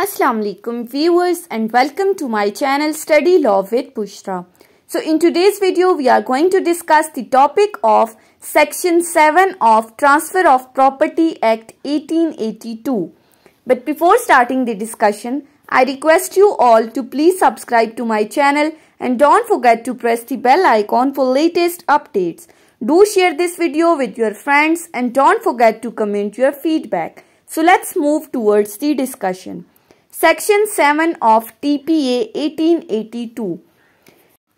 Assalamu alaikum viewers and welcome to my channel Study Law with Pushra. So in today's video we are going to discuss the topic of section 7 of Transfer of Property Act 1882. But before starting the discussion I request you all to please subscribe to my channel and don't forget to press the bell icon for latest updates. Do share this video with your friends and don't forget to comment your feedback. So let's move towards the discussion. Section seven of TPA 1882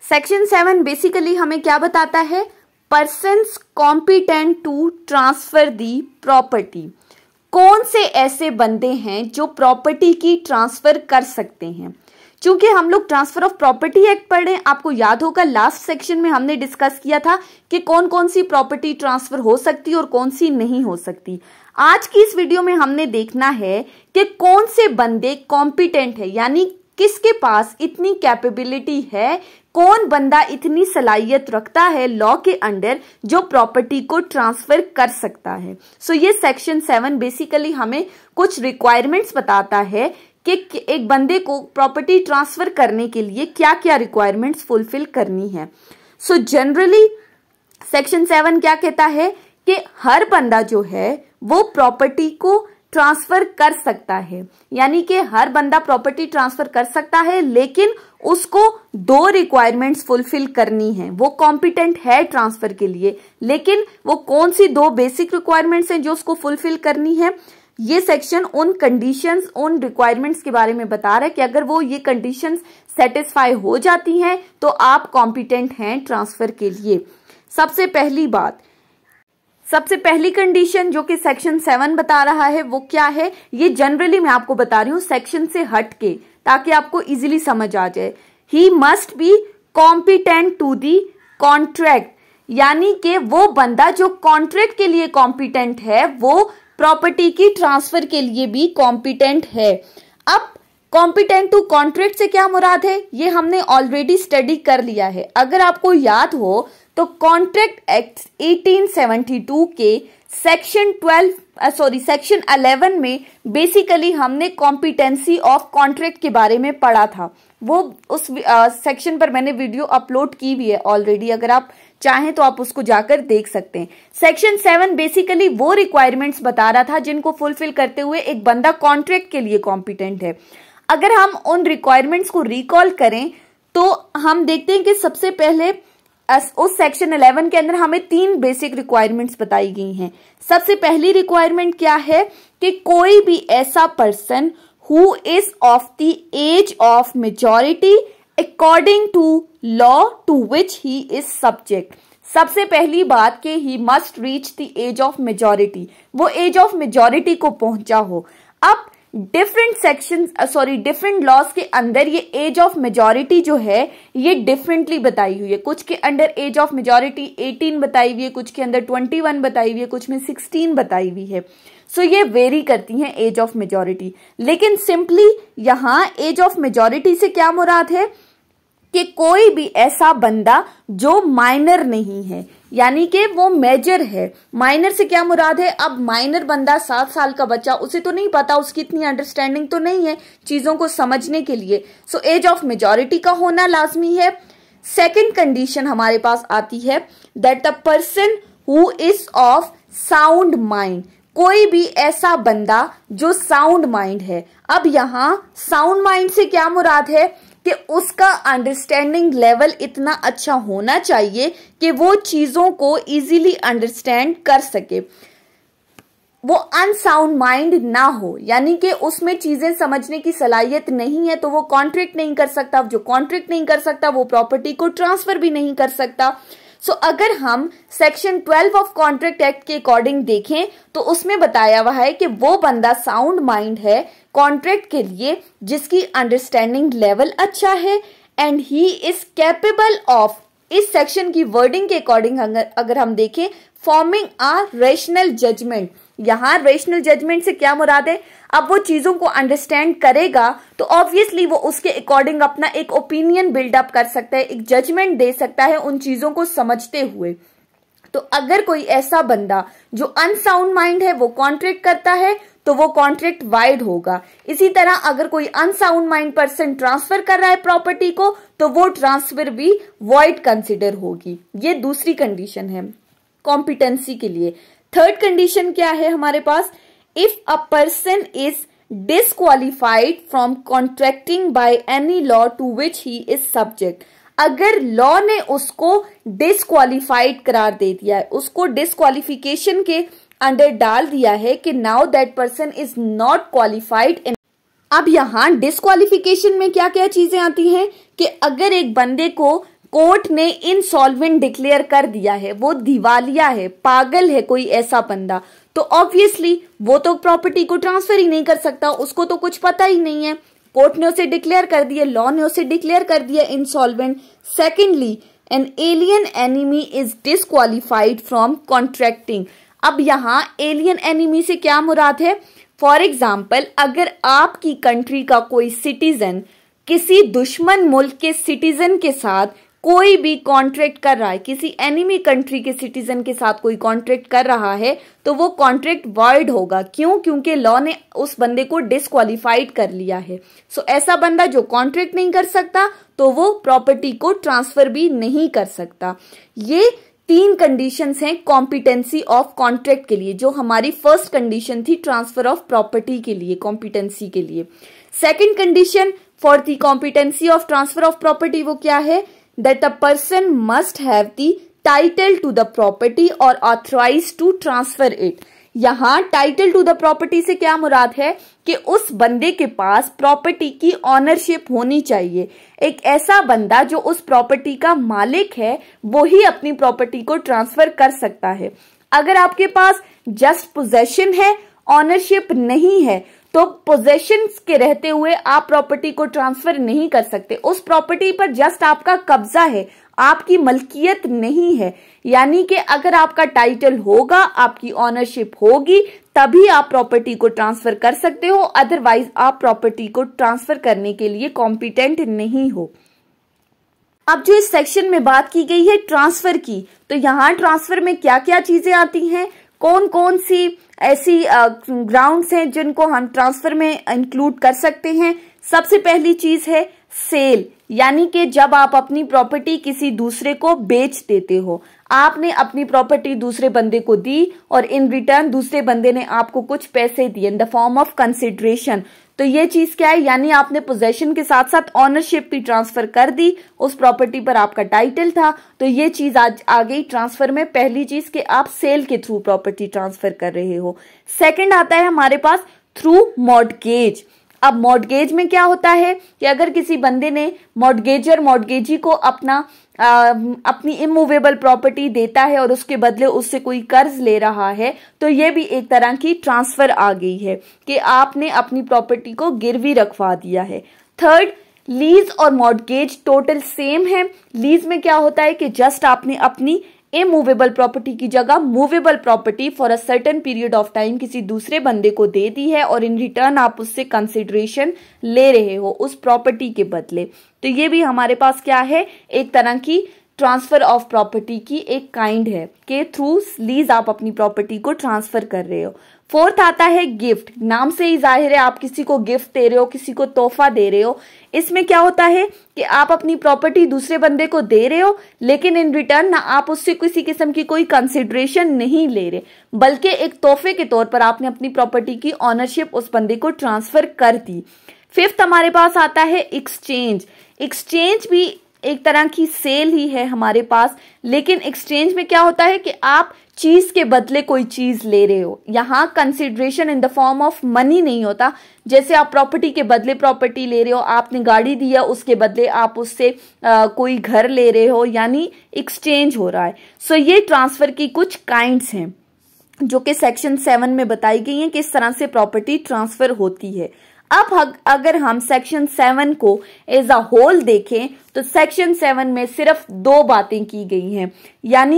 section seven basically हमें क्या बताता है person competent to transfer the property कौन से ऐसे बंदे हैं जो प्रॉपर्टी की ट्रांसफर कर सकते हैं चूंकि हम लोग ट्रांसफर ऑफ प्रॉपर्टी एक्ट पढ़े आपको याद होगा लास्ट सेक्शन में हमने डिस्कस किया था कि कौन कौन सी प्रॉपर्टी ट्रांसफर हो सकती और कौन सी नहीं हो सकती आज की इस वीडियो में हमने देखना है कि कौन से बंदे कॉम्पिटेंट है यानी किसके पास इतनी कैपेबिलिटी है कौन बंदा इतनी सलाहियत रखता है लॉ के अंडर जो प्रॉपर्टी को ट्रांसफर कर सकता है सो so, ये सेक्शन सेवन बेसिकली हमें कुछ रिक्वायरमेंट्स बताता है कि एक बंदे को प्रॉपर्टी ट्रांसफर करने के लिए क्या क्या रिक्वायरमेंट्स फुलफिल करनी है सो जनरली सेक्शन सेवन क्या कहता है कि हर बंदा जो है वो प्रॉपर्टी को ट्रांसफर कर सकता है यानी कि हर बंदा प्रॉपर्टी ट्रांसफर कर सकता है लेकिन उसको दो रिक्वायरमेंट्स फुलफिल करनी है वो कॉम्पिटेंट है ट्रांसफर के लिए लेकिन वो कौन सी दो बेसिक रिक्वायरमेंट्स हैं जो उसको फुलफिल करनी है ये सेक्शन उन कंडीशंस उन रिक्वायरमेंट्स के बारे में बता रहा है कि अगर वो ये कंडीशंस सेटिस्फाई हो जाती हैं तो आप कॉम्पिटेंट हैं ट्रांसफर के लिए सबसे पहली बात सबसे पहली कंडीशन जो कि सेक्शन सेवन बता रहा है वो क्या है ये जनरली मैं आपको बता रही हूं सेक्शन से हट के ताकि आपको इजिली समझ आ जाए ही must be competent to the contract यानी कि वो बंदा जो कॉन्ट्रैक्ट के लिए कॉम्पिटेंट है वो प्रॉपर्टी की ट्रांसफर के लिए भी कॉम्पिटेंट है अब कॉम्पिटेंट टू कॉन्ट्रैक्ट से क्या मुराद है ये हमने ऑलरेडी स्टडी कर लिया है अगर आपको याद हो तो कॉन्ट्रैक्ट एक्ट 1872 के सेक्शन 12 सॉरी सेक्शन 11 में बेसिकली हमने कॉम्पिटेंसी ऑफ कॉन्ट्रैक्ट के बारे में पढ़ा था वो उस सेक्शन पर मैंने वीडियो अपलोड की भी है ऑलरेडी अगर आप चाहें तो आप उसको जाकर देख सकते हैं सेक्शन सेवन बेसिकली वो रिक्वायरमेंट्स बता रहा था जिनको फुलफिल करते हुए एक बंदा कॉन्ट्रैक्ट के लिए कॉम्पिटेंट है अगर हम उन रिक्वायरमेंट्स को रिकॉल करें तो हम देखते हैं कि सबसे पहले उस सेक्शन 11 के अंदर हमें तीन बेसिक रिक्वायरमेंट्स बताई गई हैं सबसे पहली रिक्वायरमेंट क्या है कि कोई भी ऐसा person who is of the age of majority according to law to which he is subject सबसे पहली बात कि he must reach the age of majority वो एज ऑफ मेजोरिटी को पहुंचा हो अब different section sorry different laws के अंदर ये एज ऑफ मेजोरिटी जो है ये डिफरेंटली बताई हुई है कुछ के अंडर एज ऑफ मेजोरिटी 18 बताई हुई है कुछ के अंदर 21 बताई हुई है कुछ में 16 बताई हुई है सो so, ये वेरी करती हैं एज ऑफ मेजोरिटी लेकिन सिंपली यहाँ एज ऑफ मेजोरिटी से क्या मुराद है कि कोई भी ऐसा बंदा जो माइनर नहीं है यानी कि वो मेजर है माइनर से क्या मुराद है अब माइनर बंदा सात साल का बच्चा उसे तो नहीं पता उसकी इतनी अंडरस्टैंडिंग तो नहीं है चीजों को समझने के लिए सो एज ऑफ मेजोरिटी का होना लाजमी है सेकेंड कंडीशन हमारे पास आती है that the person who is of sound mind कोई भी ऐसा बंदा जो साउंड माइंड है अब यहाँ साउंड माइंड से क्या मुराद है कि उसका अंडरस्टैंडिंग लेवल इतना अच्छा होना चाहिए कि वो चीज़ों को इजीली अंडरस्टैंड कर सके वो अनसाउंड माइंड ना हो यानी कि उसमें चीज़ें समझने की सलाहियत नहीं है तो वो कॉन्ट्रैक्ट नहीं कर सकता जो कॉन्ट्रैक्ट नहीं कर सकता वो प्रॉपर्टी को ट्रांसफ़र भी नहीं कर सकता सो so, अगर हम सेक्शन 12 ऑफ कॉन्ट्रैक्ट एक्ट के अकॉर्डिंग देखें तो उसमें बताया हुआ है कि वो बंदा साउंड माइंड है कॉन्ट्रैक्ट के लिए जिसकी अंडरस्टैंडिंग लेवल अच्छा है and he is capable of इस सेक्शन की वर्डिंग के अकॉर्डिंग अगर हम देखें फॉर्मिंग आ रेशनल जजमेंट यहाँ रेशनल जजमेंट से क्या मुराद है अब वो चीज़ों को अंडरस्टैंड करेगा तो ऑब्वियसली वो उसके अकॉर्डिंग अपना एक ओपिनियन बिल्डअप कर सकता है एक जजमेंट दे सकता है उन चीज़ों को समझते हुए तो अगर कोई ऐसा बंदा जो अनसाउंड माइंड है वो कॉन्ट्रैक्ट करता है तो वो कॉन्ट्रैक्ट वाइड होगा इसी तरह अगर कोई अनसाउंड माइंड पर्सन ट्रांसफर कर रहा है प्रॉपर्टी को तो वो ट्रांसफर भी वाइड कंसिडर होगी ये दूसरी कंडीशन है कॉम्पिटेंसी के लिए थर्ड कंडीशन क्या है हमारे पास if a person is disqualified from contracting by any law to which he is subject अगर लॉ ने उसको डिसक्वालिफाइड करार दे दिया है उसको डिसक्वालिफिकेशन के अंडर डाल दिया है कि now that person is not qualified in अब यहाँ डिसक्वालिफिकेशन में क्या क्या चीजें आती हैं कि अगर एक बंदे को कोर्ट ने इनसॉल्वेंट डिक्लेयर कर दिया है वो दिवालिया है पागल है कोई ऐसा बंदा तो ऑब्वियसली वो तो प्रॉपर्टी को ट्रांसफर ही नहीं कर सकता उसको तो कुछ पता ही नहीं है कोर्ट ने उसे डिक्लेयर कर दिया लॉ ने उसे डिक्लेयर कर दिया insolvent secondly an alien enemy is disqualified from contracting अब यहाँ एलियन एनिमी से क्या मुराद है फॉर एग्जाम्पल अगर आपकी कंट्री का कोई सिटीजन किसी दुश्मन मुल्क के सिटीजन के साथ कोई भी कॉन्ट्रैक्ट कर रहा है किसी एनिमी कंट्री के सिटीजन के साथ कोई कॉन्ट्रैक्ट कर रहा है तो वो कॉन्ट्रैक्ट वॉइड होगा क्यों क्योंकि लॉ ने उस बंदे को डिसक्वालीफाइड कर लिया है सो so, ऐसा बंदा जो कॉन्ट्रैक्ट नहीं कर सकता तो वो प्रॉपर्टी को ट्रांसफर भी नहीं कर सकता ये तीन कंडीशंस हैं कॉम्पिटेंसी ऑफ कॉन्ट्रैक्ट के लिए जो हमारी फर्स्ट कंडीशन थी ट्रांसफर ऑफ प्रॉपर्टी के लिए कॉम्पिटेंसी के लिए second condition for the competency of transfer of property वो क्या है that the person must have the title to the property or authorized to transfer it. यहाँ टाइटल टू द प्रॉपर्टी से क्या मुराद है कि उस बंदे के पास प्रॉपर्टी की ऑनरशिप होनी चाहिए एक ऐसा बंदा जो उस प्रॉपर्टी का मालिक है वो ही अपनी प्रॉपर्टी को ट्रांसफर कर सकता है अगर आपके पास जस्ट पोजेशन है ऑनरशिप नहीं है तो पोजेशन के रहते हुए आप प्रॉपर्टी को ट्रांसफर नहीं कर सकते उस प्रॉपर्टी पर जस्ट आपका कब्जा है आपकी मलकियत नहीं है यानी कि अगर आपका टाइटल होगा आपकी ऑनरशिप होगी तभी आप प्रॉपर्टी को ट्रांसफर कर सकते हो अदरवाइज आप प्रॉपर्टी को ट्रांसफर करने के लिए कॉम्पिटेंट नहीं हो अब जो इस सेक्शन में बात की गई है ट्रांसफर की तो यहाँ ट्रांसफर में क्या क्या चीजें आती हैं कौन कौन सी ऐसी ग्राउंड्स हैं जिनको हम ट्रांसफर में इंक्लूड कर सकते हैं सबसे पहली चीज है सेल यानी कि जब आप अपनी प्रॉपर्टी किसी दूसरे को बेच देते हो आपने अपनी प्रॉपर्टी दूसरे बंदे को दी और इन रिटर्न दूसरे बंदे ने आपको कुछ पैसे दिए in the form of consideration तो ये चीज क्या है यानी आपने पोजेशन के साथ साथ ऑनरशिप भी ट्रांसफर कर दी उस प्रॉपर्टी पर आपका टाइटल था तो ये चीज आज आ गई ट्रांसफर में पहली चीज के आप सेल के थ्रू प्रॉपर्टी ट्रांसफर कर रहे हो सेकंड आता है हमारे पास थ्रू मॉडगेज अब मॉडगेज में क्या होता है कि अगर किसी बंदे ने मॉडगेजर मॉडगेजी को अपना आ, अपनी इमूवेबल प्रॉपर्टी देता है और उसके बदले उससे कोई कर्ज ले रहा है तो ये भी एक तरह की ट्रांसफर आ गई है कि आपने अपनी प्रॉपर्टी को गिरवी रखवा दिया है थर्ड लीज और मॉडगेज टोटल सेम है लीज में क्या होता है कि जस्ट आपने अपनी इमूवेबल प्रॉपर्टी की जगह movable property for a certain period of time किसी दूसरे बंदे को दे दी है और इन रिटर्न आप उससे कंसिडरेशन ले रहे हो उस प्रॉपर्टी के बदले तो ये भी हमारे पास क्या है एक तरह की ट्रांसफर ऑफ प्रॉपर्टी की एक काइंड है के थ्रू लीज आप अपनी प्रॉपर्टी को ट्रांसफर कर रहे हो फोर्थ आता है गिफ्ट नाम से ही जाहिर है आप किसी को गिफ्ट दे रहे हो किसी को तोहफा दे रहे हो इसमें क्या होता है कि आप अपनी प्रॉपर्टी दूसरे बंदे को दे रहे हो लेकिन इन रिटर्न ना आप उससे किसी किस्म की कोई कंसिडरेशन नहीं ले रहे बल्कि एक तोहफे के तौर पर आपने अपनी प्रॉपर्टी की ऑनरशिप उस बंदे को ट्रांसफर कर दी फिफ्थ हमारे पास आता है एक्सचेंज एक्सचेंज भी एक तरह की सेल ही है हमारे पास लेकिन एक्सचेंज में क्या होता है कि आप चीज के बदले कोई चीज ले रहे हो यहाँ consideration in the form of money नहीं होता जैसे आप प्रॉपर्टी के बदले प्रॉपर्टी ले रहे हो आपने गाड़ी दिया उसके बदले आप उससे आ, कोई घर ले रहे हो यानी एक्सचेंज हो रहा है सो so, ये ट्रांसफर की कुछ काइंड्स हैं जो कि सेक्शन सेवन में बताई गई है किस तरह से प्रॉपर्टी ट्रांसफर होती है अब अगर हम सेक्शन सेवन को एज अ होल देखें तो सेक्शन सेवन में सिर्फ दो बातें की गई हैं यानी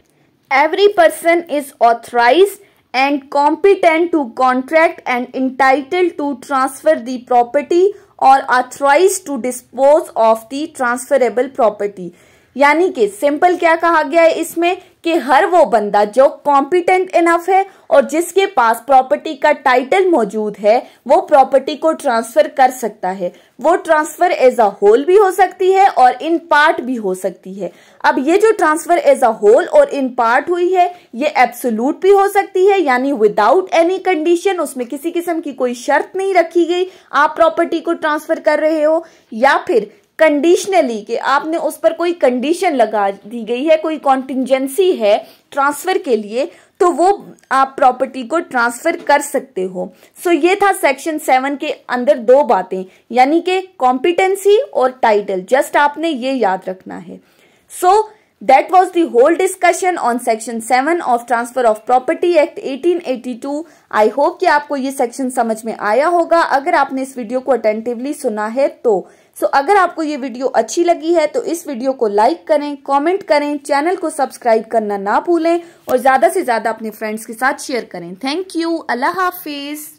Every person is authorized and competent to contract and entitled to transfer the property or authorized to dispose of the transferable property. यानी कि सिंपल क्या कहा गया है इसमें कि हर वो बंदा जो कॉम्पिटेंट इनफ है और जिसके पास प्रॉपर्टी का टाइटल मौजूद है वो प्रॉपर्टी को ट्रांसफर कर सकता है वो ट्रांसफर एज अ होल भी हो सकती है और इन पार्ट भी हो सकती है अब ये जो ट्रांसफर एज अ होल और इन पार्ट हुई है ये एब्सोलूट भी हो सकती है यानी विदाउट एनी कंडीशन उसमें किसी किस्म की कोई शर्त नहीं रखी गई आप प्रॉपर्टी को ट्रांसफर कर रहे हो या फिर कंडीशनली कि आपने उस पर कोई कंडीशन लगा दी गई है कोई कॉन्टिजेंसी है ट्रांसफर के लिए तो वो आप प्रॉपर्टी को ट्रांसफर कर सकते हो सो so, ये था सेक्शन सेवन के अंदर दो बातें यानी कि कॉम्पिटेंसी और टाइटल जस्ट आपने ये याद रखना है so that was the whole discussion on section seven of transfer of property act 1882 I hope कि आपको ये सेक्शन समझ में आया होगा अगर आपने इस वीडियो को अटेंटिवली सुना है तो सो अगर आपको ये वीडियो अच्छी लगी है तो इस वीडियो को लाइक करें कमेंट करें चैनल को सब्सक्राइब करना ना भूलें और ज़्यादा से ज़्यादा अपने फ्रेंड्स के साथ शेयर करें थैंक यू अल्लाह हाफिज़